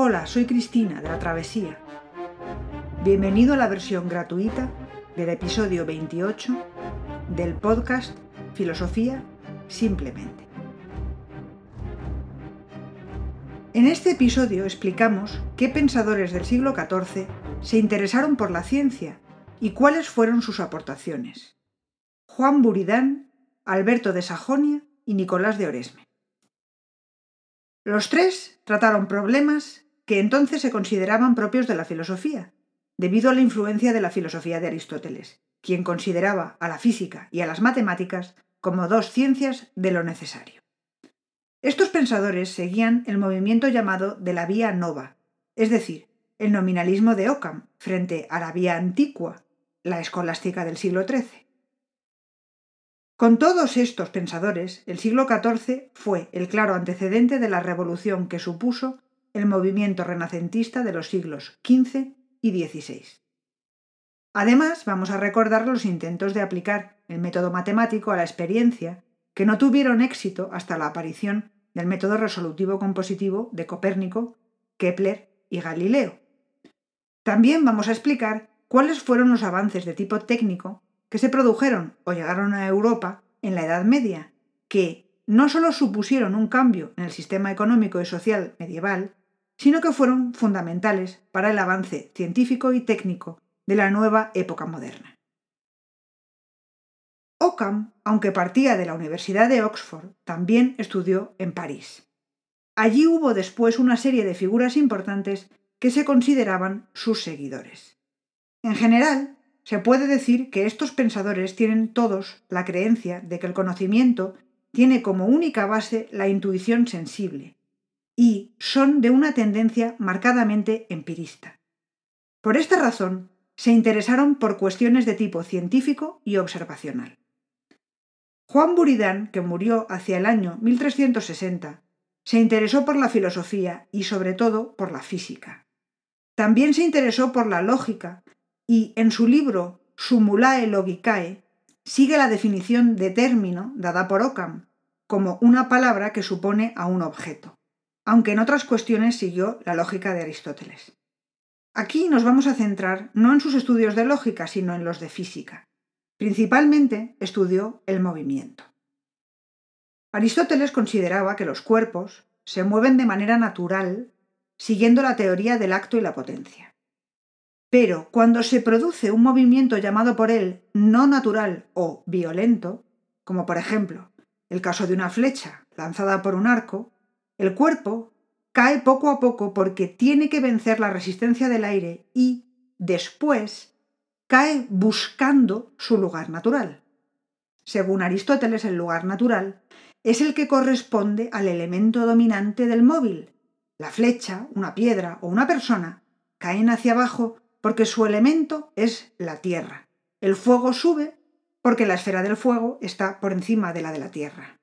Hola, soy Cristina de La Travesía. Bienvenido a la versión gratuita del episodio 28 del podcast Filosofía Simplemente. En este episodio explicamos qué pensadores del siglo XIV se interesaron por la ciencia y cuáles fueron sus aportaciones. Juan Buridán, Alberto de Sajonia y Nicolás de Oresme. Los tres trataron problemas que entonces se consideraban propios de la filosofía, debido a la influencia de la filosofía de Aristóteles, quien consideraba a la física y a las matemáticas como dos ciencias de lo necesario. Estos pensadores seguían el movimiento llamado de la vía nova, es decir, el nominalismo de Occam frente a la vía antigua, la escolástica del siglo XIII. Con todos estos pensadores, el siglo XIV fue el claro antecedente de la revolución que supuso el movimiento renacentista de los siglos XV y XVI. Además, vamos a recordar los intentos de aplicar el método matemático a la experiencia que no tuvieron éxito hasta la aparición del método resolutivo compositivo de Copérnico, Kepler y Galileo. También vamos a explicar cuáles fueron los avances de tipo técnico que se produjeron o llegaron a Europa en la Edad Media, que no solo supusieron un cambio en el sistema económico y social medieval, sino que fueron fundamentales para el avance científico y técnico de la nueva época moderna. Occam, aunque partía de la Universidad de Oxford, también estudió en París. Allí hubo después una serie de figuras importantes que se consideraban sus seguidores. En general, se puede decir que estos pensadores tienen todos la creencia de que el conocimiento tiene como única base la intuición sensible, y son de una tendencia marcadamente empirista. Por esta razón, se interesaron por cuestiones de tipo científico y observacional. Juan Buridán, que murió hacia el año 1360, se interesó por la filosofía y sobre todo por la física. También se interesó por la lógica y en su libro Sumulae Logicae sigue la definición de término dada por Occam como una palabra que supone a un objeto aunque en otras cuestiones siguió la lógica de Aristóteles. Aquí nos vamos a centrar no en sus estudios de lógica, sino en los de física. Principalmente estudió el movimiento. Aristóteles consideraba que los cuerpos se mueven de manera natural siguiendo la teoría del acto y la potencia. Pero cuando se produce un movimiento llamado por él no natural o violento, como por ejemplo el caso de una flecha lanzada por un arco, el cuerpo cae poco a poco porque tiene que vencer la resistencia del aire y, después, cae buscando su lugar natural. Según Aristóteles, el lugar natural es el que corresponde al elemento dominante del móvil. La flecha, una piedra o una persona caen hacia abajo porque su elemento es la tierra. El fuego sube porque la esfera del fuego está por encima de la de la tierra.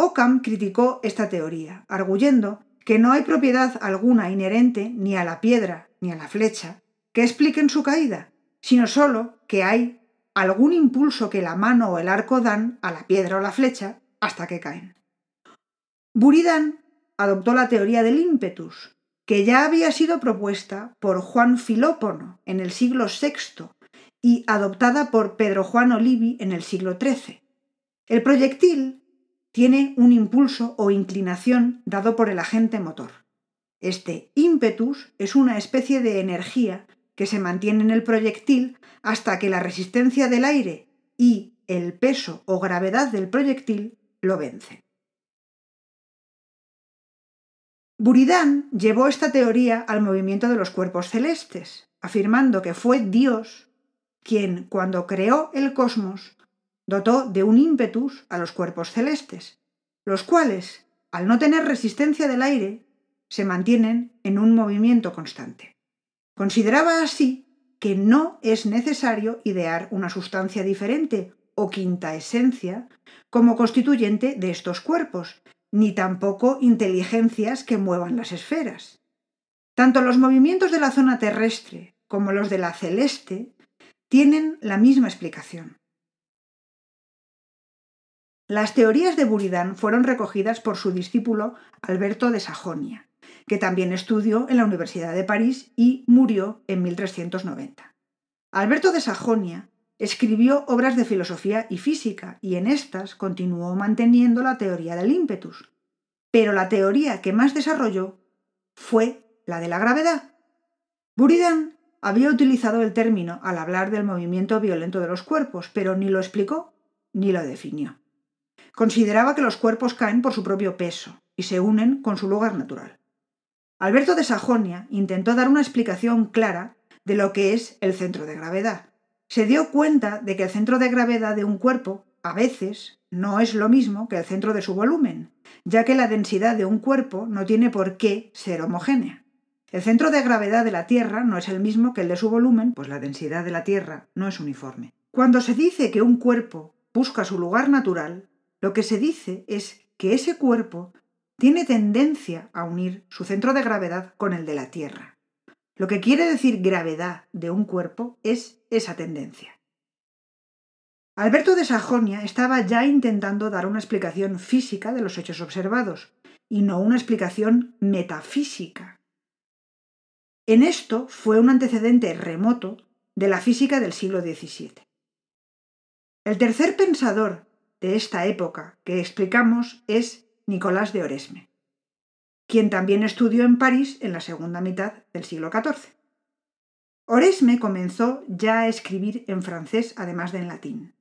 Ockham criticó esta teoría, arguyendo que no hay propiedad alguna inherente ni a la piedra ni a la flecha que expliquen su caída, sino solo que hay algún impulso que la mano o el arco dan a la piedra o la flecha hasta que caen. Buridan adoptó la teoría del ímpetus, que ya había sido propuesta por Juan Filópono en el siglo VI y adoptada por Pedro Juan Olivi en el siglo XIII. El proyectil tiene un impulso o inclinación dado por el agente motor. Este ímpetus es una especie de energía que se mantiene en el proyectil hasta que la resistencia del aire y el peso o gravedad del proyectil lo vencen. Buridán llevó esta teoría al movimiento de los cuerpos celestes, afirmando que fue Dios quien, cuando creó el cosmos, dotó de un ímpetus a los cuerpos celestes, los cuales, al no tener resistencia del aire, se mantienen en un movimiento constante. Consideraba así que no es necesario idear una sustancia diferente o quinta esencia como constituyente de estos cuerpos, ni tampoco inteligencias que muevan las esferas. Tanto los movimientos de la zona terrestre como los de la celeste tienen la misma explicación. Las teorías de Buridán fueron recogidas por su discípulo Alberto de Sajonia, que también estudió en la Universidad de París y murió en 1390. Alberto de Sajonia escribió obras de filosofía y física y en estas continuó manteniendo la teoría del ímpetus, pero la teoría que más desarrolló fue la de la gravedad. Buridan había utilizado el término al hablar del movimiento violento de los cuerpos, pero ni lo explicó ni lo definió. Consideraba que los cuerpos caen por su propio peso y se unen con su lugar natural. Alberto de Sajonia intentó dar una explicación clara de lo que es el centro de gravedad. Se dio cuenta de que el centro de gravedad de un cuerpo a veces no es lo mismo que el centro de su volumen, ya que la densidad de un cuerpo no tiene por qué ser homogénea. El centro de gravedad de la Tierra no es el mismo que el de su volumen, pues la densidad de la Tierra no es uniforme. Cuando se dice que un cuerpo busca su lugar natural, lo que se dice es que ese cuerpo tiene tendencia a unir su centro de gravedad con el de la Tierra. Lo que quiere decir gravedad de un cuerpo es esa tendencia. Alberto de Sajonia estaba ya intentando dar una explicación física de los hechos observados, y no una explicación metafísica. En esto fue un antecedente remoto de la física del siglo XVII. El tercer pensador de esta época que explicamos es Nicolás de Oresme, quien también estudió en París en la segunda mitad del siglo XIV. Oresme comenzó ya a escribir en francés además de en latín,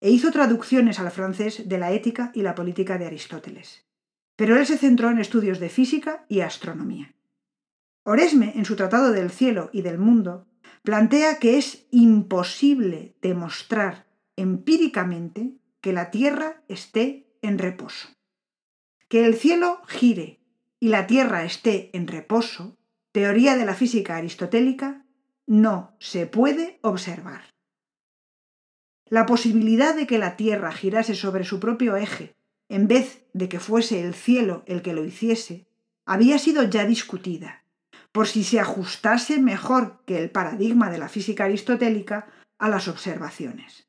e hizo traducciones al francés de la ética y la política de Aristóteles, pero él se centró en estudios de física y astronomía. Oresme, en su Tratado del Cielo y del Mundo, plantea que es imposible demostrar empíricamente que la tierra esté en reposo. Que el cielo gire y la tierra esté en reposo, teoría de la física aristotélica, no se puede observar. La posibilidad de que la tierra girase sobre su propio eje, en vez de que fuese el cielo el que lo hiciese, había sido ya discutida, por si se ajustase mejor que el paradigma de la física aristotélica a las observaciones.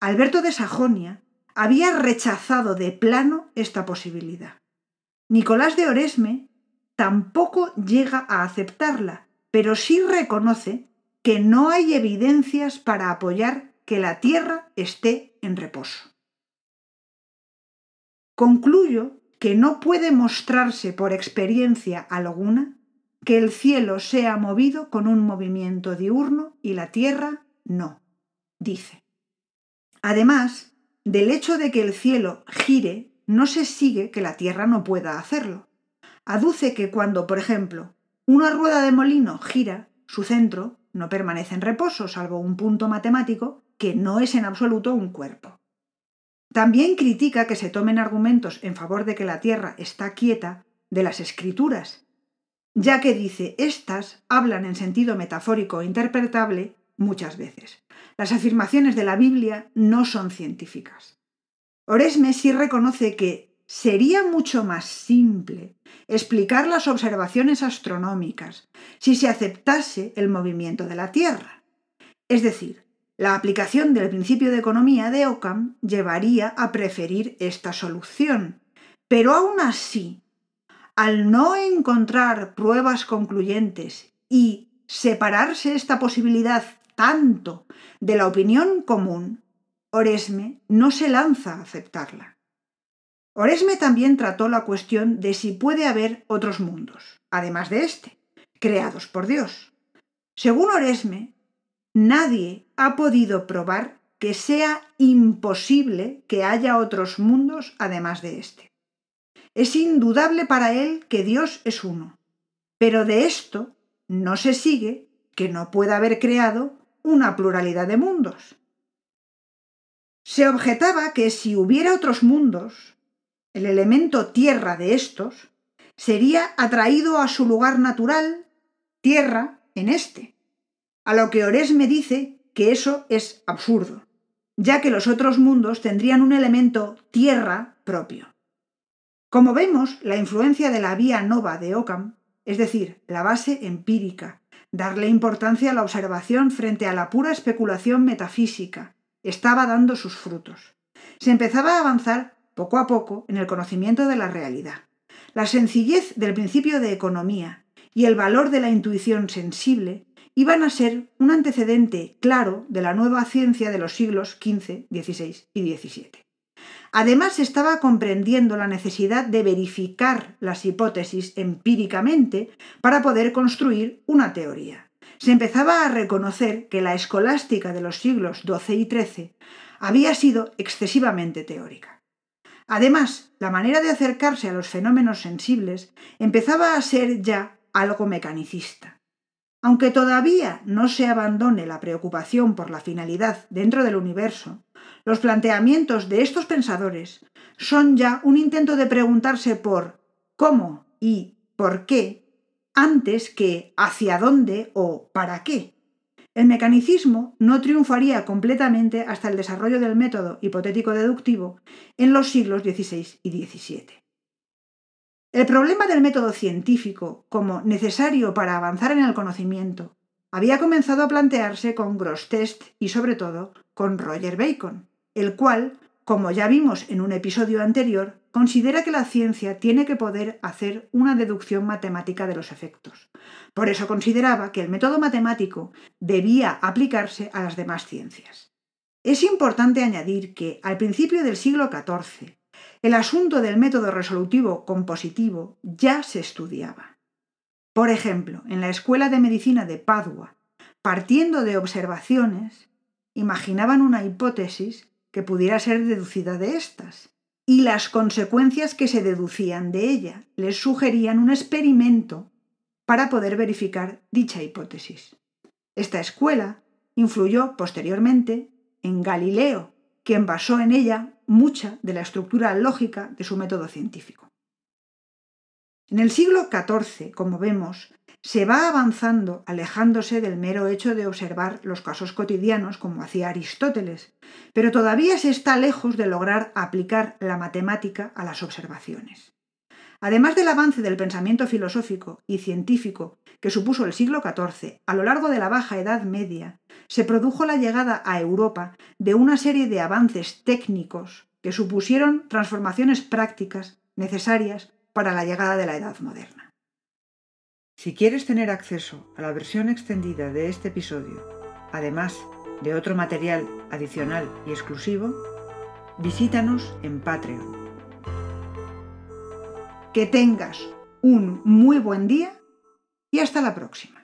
Alberto de Sajonia había rechazado de plano esta posibilidad. Nicolás de Oresme tampoco llega a aceptarla, pero sí reconoce que no hay evidencias para apoyar que la Tierra esté en reposo. Concluyo que no puede mostrarse por experiencia alguna que el cielo sea movido con un movimiento diurno y la tierra no, dice. Además, del hecho de que el cielo gire, no se sigue que la Tierra no pueda hacerlo. Aduce que cuando, por ejemplo, una rueda de molino gira, su centro no permanece en reposo, salvo un punto matemático que no es en absoluto un cuerpo. También critica que se tomen argumentos en favor de que la Tierra está quieta de las escrituras, ya que dice, estas hablan en sentido metafórico e interpretable muchas veces las afirmaciones de la Biblia no son científicas. Oresme sí reconoce que sería mucho más simple explicar las observaciones astronómicas si se aceptase el movimiento de la Tierra. Es decir, la aplicación del principio de economía de Ockham llevaría a preferir esta solución, pero aún así, al no encontrar pruebas concluyentes y separarse esta posibilidad tanto de la opinión común, Oresme no se lanza a aceptarla. Oresme también trató la cuestión de si puede haber otros mundos, además de este, creados por Dios. Según Oresme, nadie ha podido probar que sea imposible que haya otros mundos además de este. Es indudable para él que Dios es uno, pero de esto no se sigue que no pueda haber creado una pluralidad de mundos. Se objetaba que si hubiera otros mundos, el elemento tierra de estos sería atraído a su lugar natural, tierra, en este. A lo que Oresme dice que eso es absurdo, ya que los otros mundos tendrían un elemento tierra propio. Como vemos, la influencia de la vía nova de Ockham, es decir, la base empírica darle importancia a la observación frente a la pura especulación metafísica, estaba dando sus frutos. Se empezaba a avanzar, poco a poco, en el conocimiento de la realidad. La sencillez del principio de economía y el valor de la intuición sensible iban a ser un antecedente claro de la nueva ciencia de los siglos XV, XVI y XVII. Además, estaba comprendiendo la necesidad de verificar las hipótesis empíricamente para poder construir una teoría. Se empezaba a reconocer que la escolástica de los siglos XII y XIII había sido excesivamente teórica. Además, la manera de acercarse a los fenómenos sensibles empezaba a ser ya algo mecanicista. Aunque todavía no se abandone la preocupación por la finalidad dentro del universo, los planteamientos de estos pensadores son ya un intento de preguntarse por cómo y por qué antes que hacia dónde o para qué. El mecanicismo no triunfaría completamente hasta el desarrollo del método hipotético-deductivo en los siglos XVI y XVII. El problema del método científico como necesario para avanzar en el conocimiento había comenzado a plantearse con Gross-Test y sobre todo con Roger Bacon el cual, como ya vimos en un episodio anterior, considera que la ciencia tiene que poder hacer una deducción matemática de los efectos. Por eso consideraba que el método matemático debía aplicarse a las demás ciencias. Es importante añadir que, al principio del siglo XIV, el asunto del método resolutivo compositivo ya se estudiaba. Por ejemplo, en la Escuela de Medicina de Padua, partiendo de observaciones, imaginaban una hipótesis que pudiera ser deducida de estas y las consecuencias que se deducían de ella. Les sugerían un experimento para poder verificar dicha hipótesis. Esta escuela influyó posteriormente en Galileo, quien basó en ella mucha de la estructura lógica de su método científico. En el siglo XIV, como vemos, se va avanzando, alejándose del mero hecho de observar los casos cotidianos como hacía Aristóteles, pero todavía se está lejos de lograr aplicar la matemática a las observaciones. Además del avance del pensamiento filosófico y científico que supuso el siglo XIV, a lo largo de la Baja Edad Media, se produjo la llegada a Europa de una serie de avances técnicos que supusieron transformaciones prácticas necesarias para la llegada de la Edad Moderna. Si quieres tener acceso a la versión extendida de este episodio, además de otro material adicional y exclusivo, visítanos en Patreon. Que tengas un muy buen día y hasta la próxima.